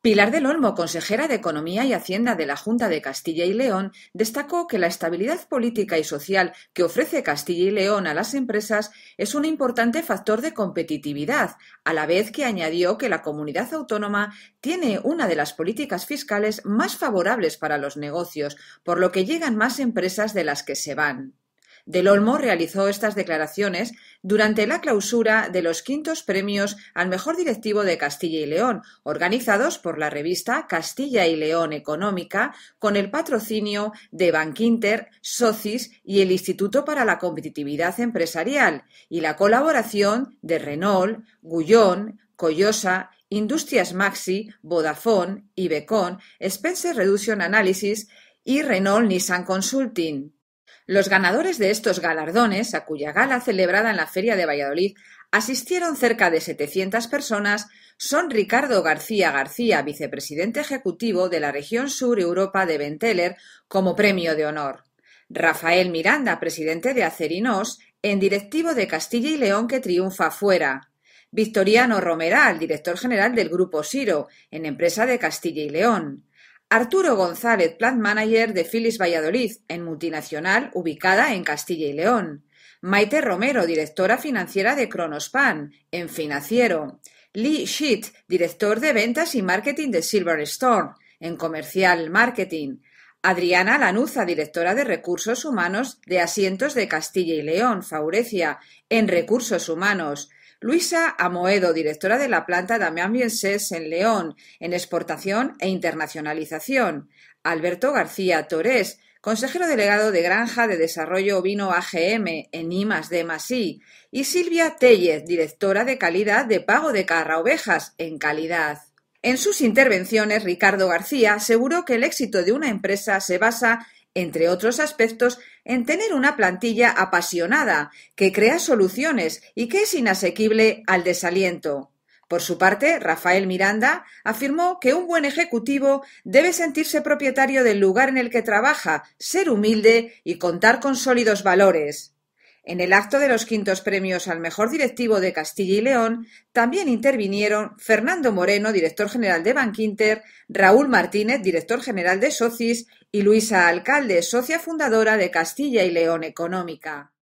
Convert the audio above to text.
Pilar del Olmo, consejera de Economía y Hacienda de la Junta de Castilla y León, destacó que la estabilidad política y social que ofrece Castilla y León a las empresas es un importante factor de competitividad, a la vez que añadió que la comunidad autónoma tiene una de las políticas fiscales más favorables para los negocios, por lo que llegan más empresas de las que se van. Del Olmo realizó estas declaraciones durante la clausura de los quintos premios al mejor directivo de Castilla y León, organizados por la revista Castilla y León Económica, con el patrocinio de Bankinter, Socis y el Instituto para la Competitividad Empresarial, y la colaboración de Renault, Gullón, Coyosa, Industrias Maxi, Vodafone, Ibecon, Spencer Reduction Analysis y Renault Nissan Consulting. Los ganadores de estos galardones, a cuya gala celebrada en la Feria de Valladolid asistieron cerca de 700 personas, son Ricardo García García, vicepresidente ejecutivo de la región sur Europa de Benteler, como premio de honor. Rafael Miranda, presidente de Acerinos, en directivo de Castilla y León que triunfa fuera. Victoriano Romeral, director general del Grupo Siro, en empresa de Castilla y León. Arturo González Plant Manager de Philips Valladolid en multinacional ubicada en Castilla y León. Maite Romero, directora financiera de Cronospan en Financiero. Lee Sheet, director de ventas y marketing de Silver en Comercial Marketing. Adriana Lanuza, directora de Recursos Humanos de Asientos de Castilla y León, Faurecia, en Recursos Humanos. Luisa Amoedo, directora de la planta Damián Biencés en León, en exportación e internacionalización. Alberto García Torres, consejero delegado de Granja de Desarrollo Ovino AGM en IMAS de Masí, y Silvia Tellez, directora de calidad de pago de carra ovejas en calidad. En sus intervenciones, Ricardo García aseguró que el éxito de una empresa se basa entre otros aspectos, en tener una plantilla apasionada, que crea soluciones y que es inasequible al desaliento. Por su parte, Rafael Miranda afirmó que un buen ejecutivo debe sentirse propietario del lugar en el que trabaja, ser humilde y contar con sólidos valores. En el acto de los quintos premios al mejor directivo de Castilla y León también intervinieron Fernando Moreno, director general de Bankinter, Raúl Martínez, director general de Socis, y Luisa Alcalde, socia fundadora de Castilla y León Económica.